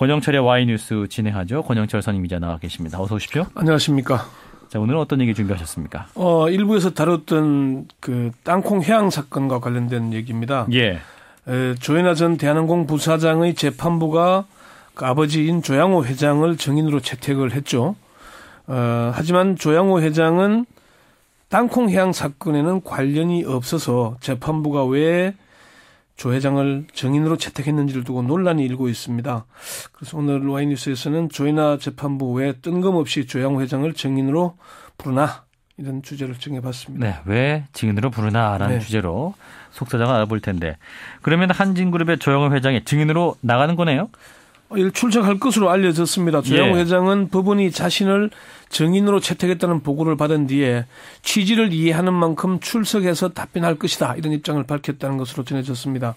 권영철의 와이뉴스 진행하죠. 권영철 선임 이자 나와 계십니다. 어서 오십시오. 안녕하십니까. 자, 오늘은 어떤 얘기 준비하셨습니까? 어, 일부에서 다뤘던 그 땅콩 해양 사건과 관련된 얘기입니다. 예. 에, 조현아 전 대한항공 부사장의 재판부가 그 아버지인 조양호 회장을 증인으로 채택을 했죠. 어, 하지만 조양호 회장은 땅콩 해양 사건에는 관련이 없어서 재판부가 왜조 회장을 증인으로 채택했는지를 두고 논란이 일고 있습니다. 그래서 오늘 와이뉴스에서는 조이나 재판부 왜 뜬금없이 조양 회장을 증인으로 부르나 이런 주제를 정해봤습니다. 네, 왜 증인으로 부르나라는 네. 주제로 속사장을 알아볼 텐데 그러면 한진그룹의 조영호 회장이 증인으로 나가는 거네요? 어, 출석할 것으로 알려졌습니다. 조영호 예. 회장은 법원이 자신을 증인으로 채택했다는 보고를 받은 뒤에 취지를 이해하는 만큼 출석해서 답변할 것이다. 이런 입장을 밝혔다는 것으로 전해졌습니다.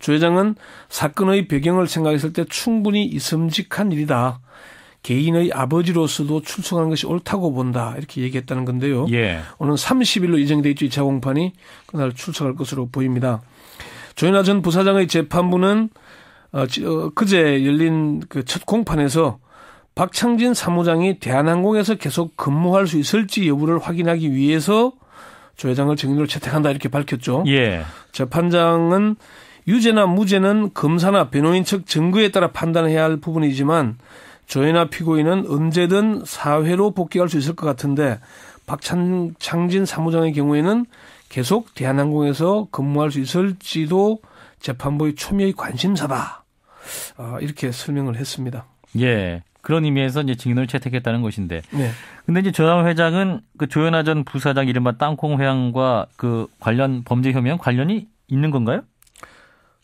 조 회장은 사건의 배경을 생각했을 때 충분히 이슴직한 일이다. 개인의 아버지로서도 출석하는 것이 옳다고 본다 이렇게 얘기했다는 건데요. 예. 오늘 30일로 예정돼 있죠 2차 공판이 그날 출석할 것으로 보입니다. 조현아 전 부사장의 재판부는 어, 어, 그제 열린 그 첫 공판에서 박창진 사무장이 대한항공에서 계속 근무할 수 있을지 여부를 확인하기 위해서 조 회장을 증인으로 채택한다 이렇게 밝혔죠. 예. 재판장은 유죄나 무죄는 검사나 변호인 측 증거에 따라 판단해야 할 부분이지만 조혜나 피고인은 언제든 사회로 복귀할 수 있을 것 같은데 박창진 사무장의 경우에는 계속 대한항공에서 근무할 수 있을지도 재판부의 초미의 관심사다. 어, 이렇게 설명을 했습니다. 예. 그런 의미에서 이제 증인을 채택했다는 것인데. 네. 근데 이제 조남 회장은 그 조현아 전 부사장 이른바 땅콩 회항과 그 관련 범죄 혐의와 관련이 있는 건가요?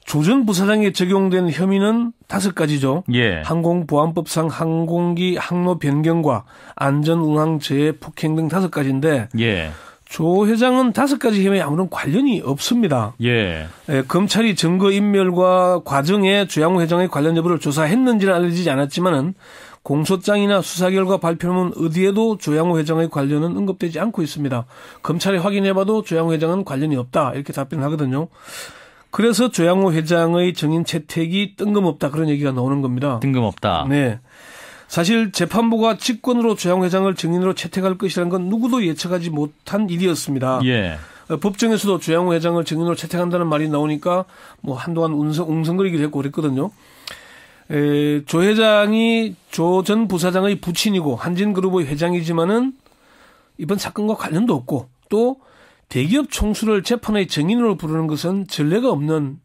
조 전 부사장에 적용된 혐의는 다섯 가지죠. 예. 항공보안법상 항공기 항로 변경과 안전운항 재해 폭행 등 다섯 가지인데. 예. 조 회장은 다섯 가지 혐의에 아무런 관련이 없습니다. 예. 예 검찰이 증거 인멸과 과정에 조양호 회장의 관련 여부를 조사했는지는 알려지지 않았지만은 공소장이나 수사 결과 발표문 어디에도 조양호 회장의 관련은 언급되지 않고 있습니다. 검찰이 확인해봐도 조양호 회장은 관련이 없다 이렇게 답변을 하거든요. 그래서 조양호 회장의 증인 채택이 뜬금없다 그런 얘기가 나오는 겁니다. 뜬금없다. 네. 사실 재판부가 직권으로 조양 회장을 증인으로 채택할 것이라는 건 누구도 예측하지 못한 일이었습니다. 예. 어, 법정에서도 조양 회장을 증인으로 채택한다는 말이 나오니까 뭐 한동안 웅성, 웅성거리기도 했고 그랬거든요. 에, 조 회장이 조 전 부사장의 부친이고 한진그룹의 회장이지만은 이번 사건과 관련도 없고 또 대기업 총수를 재판의 증인으로 부르는 것은 전례가 없는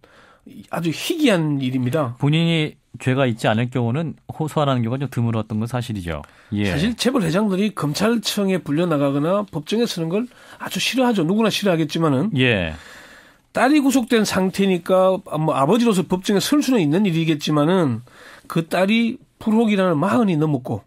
아주 희귀한 일입니다. 본인이 죄가 있지 않을 경우는 호소하는 경우가 좀 드물었던 건 사실이죠. 예. 사실 체벌 회장들이 검찰청에 불려 나가거나 법정에 서는 걸 아주 싫어하죠. 누구나 싫어하겠지만은 예. 딸이 구속된 상태니까 뭐 아버지로서 법정에 설 수는 있는 일이겠지만은 그 딸이 불혹이라는 마흔이 넘었고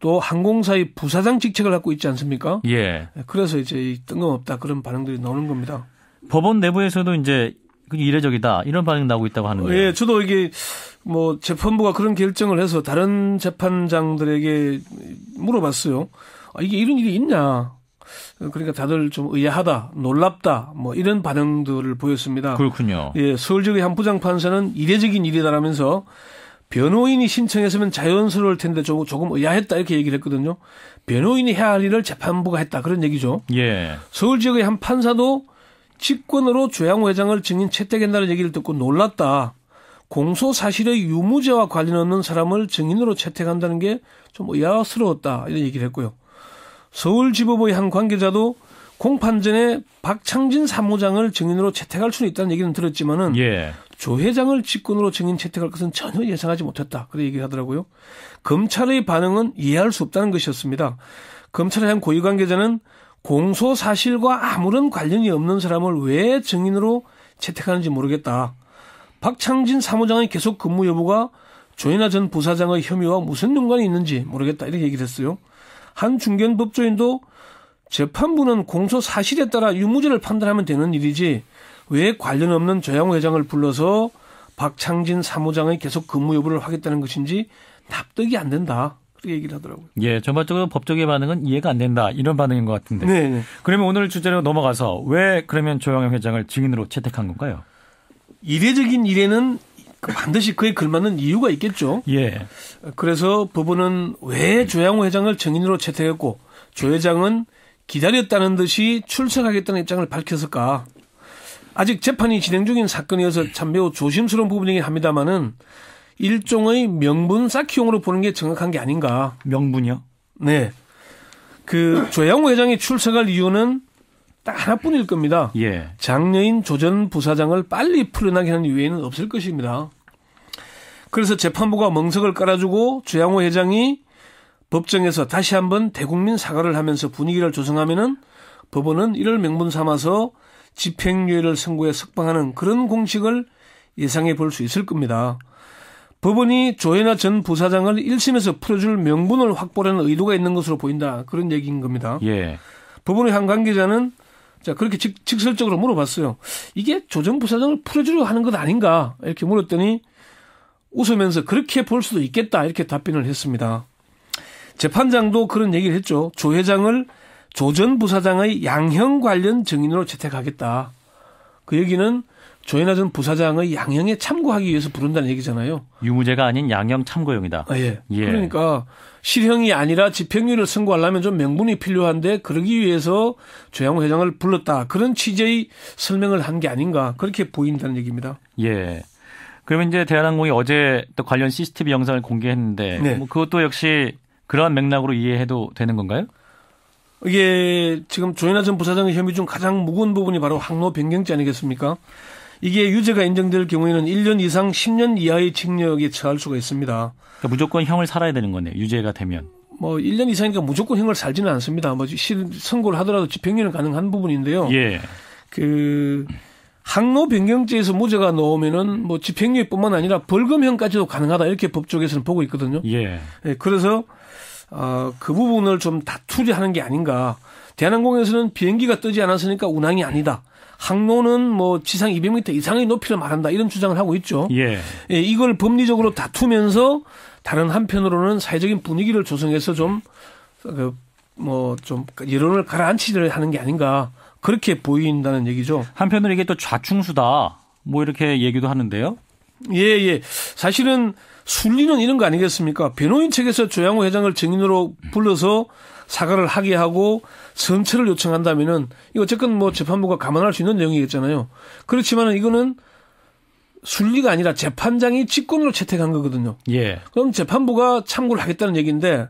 또 항공사의 부사장 직책을 갖고 있지 않습니까? 예. 그래서 이제 뜬금없다 그런 반응들이 나오는 겁니다. 법원 내부에서도 이제 그게 이례적이다 이런 반응 나오고 있다고 하는 거예요. 예, 저도 이게 뭐 재판부가 그런 결정을 해서 다른 재판장들에게 물어봤어요. 아, 이게 이런 일이 있냐? 그러니까 다들 좀 의아하다, 놀랍다, 뭐 이런 반응들을 보였습니다. 그렇군요. 예, 서울지의 한 부장판사는 이례적인 일이다라면서 변호인이 신청했으면 자연스러울 텐데 조금, 조금 의아했다 이렇게 얘기를 했거든요. 변호인이 해야 할 일을 재판부가 했다 그런 얘기죠. 예. 서울 지역의 한 판사도 직권으로 조양호 회장을 증인 채택한다는 얘기를 듣고 놀랐다. 공소 사실의 유무죄와 관련 없는 사람을 증인으로 채택한다는 게 좀 의아스러웠다. 이런 얘기를 했고요. 서울지법의 한 관계자도 공판 전에 박창진 사무장을 증인으로 채택할 수는 있다는 얘기는 들었지만은 예. 조 회장을 직권으로 증인 채택할 것은 전혀 예상하지 못했다. 그렇 얘기하더라고요. 검찰의 반응은 이해할 수 없다는 것이었습니다. 검찰의 한 고위 관계자는 공소 사실과 아무런 관련이 없는 사람을 왜 증인으로 채택하는지 모르겠다. 박창진 사무장의 계속 근무 여부가 조인하 전 부사장의 혐의와 무슨 연관이 있는지 모르겠다. 이렇게 얘기를 했어요. 한 중견 법조인도 재판부는 공소 사실에 따라 유무죄를 판단하면 되는 일이지 왜 관련 없는 조양호 회장을 불러서 박창진 사무장의 계속 근무 여부를 하겠다는 것인지 납득이 안 된다. 그렇게 얘기를 하더라고요. 예, 전반적으로 법적의 반응은 이해가 안 된다 이런 반응인 것 같은데. 네. 네. 그러면 오늘 주제로 넘어가서 왜 그러면 조영현 회장을 증인으로 채택한 건가요? 이례적인 일에는 반드시 그에 걸맞는 이유가 있겠죠. 예. 그래서 법원은 왜 조양호 회장을 증인으로 채택했고 조 회장은 기다렸다는 듯이 출석하겠다는 입장을 밝혔을까? 아직 재판이 진행 중인 사건이어서 참 매우 조심스러운 부분이긴 합니다만은 일종의 명분 쌓기용으로 보는 게 정확한 게 아닌가. 명분이요? 네. 그 조양호 회장이 출석할 이유는 딱 하나뿐일 겁니다. 예. 장녀인 조전 부사장을 빨리 풀어나게 하는 유예는 없을 것입니다. 그래서 재판부가 멍석을 깔아주고 조양호 회장이 법정에서 다시 한번 대국민 사과를 하면서 분위기를 조성하면은 법원은 이를 명분 삼아서 집행유예를 선고해 석방하는 그런 공식을 예상해 볼 수 있을 겁니다. 법원이 조혜나 전 부사장을 1심에서 풀어줄 명분을 확보하는 의도가 있는 것으로 보인다. 그런 얘기인 겁니다. 예. 법원의 한 관계자는 자, 그렇게 직, 직설적으로 물어봤어요. 이게 조 전 부사장을 풀어주려 고 하는 것 아닌가? 이렇게 물었더니 웃으면서 그렇게 볼 수도 있겠다. 이렇게 답변을 했습니다. 재판장도 그런 얘기를 했죠. 조 회장을 조 전 부사장의 양형 관련 증인으로 채택하겠다. 그 얘기는 조현아전 부사장의 양형에 참고하기 위해서 부른다는 얘기잖아요. 유무죄가 아닌 양형 참고용이다. 아, 예. 예. 그러니까 실형이 아니라 집행유예를 선고하려면 좀 명분이 필요한데 그러기 위해서 조양호 회장을 불렀다. 그런 취지의 설명을 한 게 아닌가 그렇게 보인다는 얘기입니다. 예. 그러면 이제 대한항공이 어제 또 관련 CCTV 영상을 공개했는데 네. 뭐 그것도 역시 그러한 맥락으로 이해해도 되는 건가요? 이게 지금 조현아 전 부사장의 혐의 중 가장 무거운 부분이 바로 항로 변경죄 아니겠습니까? 이게 유죄가 인정될 경우에는 1년 이상 10년 이하의 징역에 처할 수가 있습니다. 그러니까 무조건 형을 살아야 되는 거네요. 유죄가 되면. 뭐 1년 이상이니까 무조건 형을 살지는 않습니다. 뭐 선고를 하더라도 집행유예는 가능한 부분인데요. 예. 그 항로 변경죄에서 무죄가 나오면은 뭐 집행유예뿐만 아니라 벌금형까지도 가능하다 이렇게 법 쪽에서는 보고 있거든요. 예. 예 그래서 아그 부분을 좀 다투려 하는 게 아닌가. 대한항공에서는 비행기가 뜨지 않았으니까 운항이 아니다. 항로는 뭐 지상 200m 이상의 높이를 말한다 이런 주장을 하고 있죠. 예. 예 이걸 법리적으로 다투면서 다른 한편으로는 사회적인 분위기를 조성해서 좀그뭐좀 그, 뭐 여론을 가라앉히려 하는 게 아닌가 그렇게 보인다는 얘기죠. 한편으로 이게 또 좌충수다 뭐 이렇게 얘기도 하는데요. 예 예. 사실은 순리는 이런 거 아니겠습니까? 변호인 측에서 조양호 회장을 증인으로 불러서 사과를 하게 하고 선처를 요청한다면은 이거 어쨌건 뭐 재판부가 감안할 수 있는 내용이겠잖아요. 그렇지만은 이거는 순리가 아니라 재판장이 직권으로 채택한 거거든요. 예. 그럼 재판부가 참고를 하겠다는 얘기인데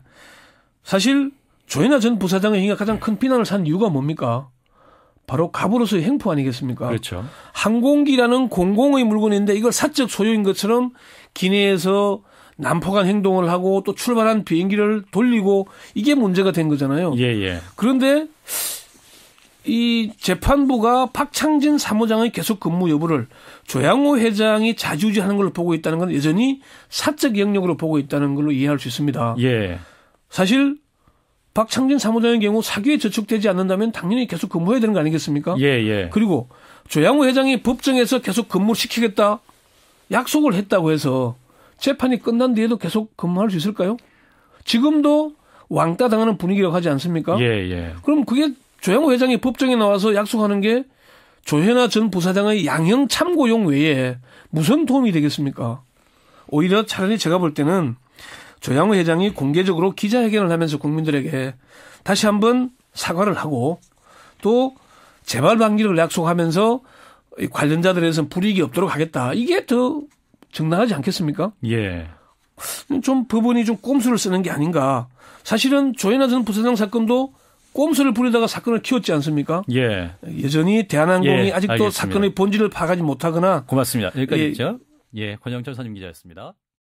사실 조혜나 전 부사장의 행위가 가장 큰 비난을 산 이유가 뭡니까? 바로 갑으로서의 행포 아니겠습니까? 그렇죠. 항공기라는 공공의 물건인데 이걸 사적 소유인 것처럼 기내에서 난폭한 행동을 하고 또 출발한 비행기를 돌리고 이게 문제가 된 거잖아요. 예, 예. 그런데 이 재판부가 박창진 사무장의 계속 근무 여부를 조양호 회장이 자주지하는 걸로 보고 있다는 건 여전히 사적 영역으로 보고 있다는 걸로 이해할 수 있습니다. 예. 사실 박창진 사무장의 경우 사기에 저촉되지 않는다면 당연히 계속 근무해야 되는 거 아니겠습니까? 예, 예. 그리고 조양호 회장이 법정에서 계속 근무시키겠다 약속을 했다고 해서 재판이 끝난 뒤에도 계속 근무할 수 있을까요? 지금도 왕따 당하는 분위기라고 하지 않습니까? 예, 예. 그럼 그게 조양호 회장이 법정에 나와서 약속하는 게 조현아 전 부사장의 양형 참고용 외에 무슨 도움이 되겠습니까? 오히려 차라리 제가 볼 때는 조양호 회장이 공개적으로 기자회견을 하면서 국민들에게 다시 한번 사과를 하고 또 재발 방지를 약속하면서 관련자들에선 불이익이 없도록 하겠다. 이게 더 정당하지 않겠습니까? 예. 좀 법원이 좀 꼼수를 쓰는 게 아닌가. 사실은 조현아 전 부사장 사건도 꼼수를 부리다가 사건을 키웠지 않습니까? 예. 여전히 대한항공이 예, 아직도 알겠습니다. 사건의 본질을 파악하지 못하거나. 고맙습니다. 여기까지죠. 예. 예, 권영철 선임 기자였습니다.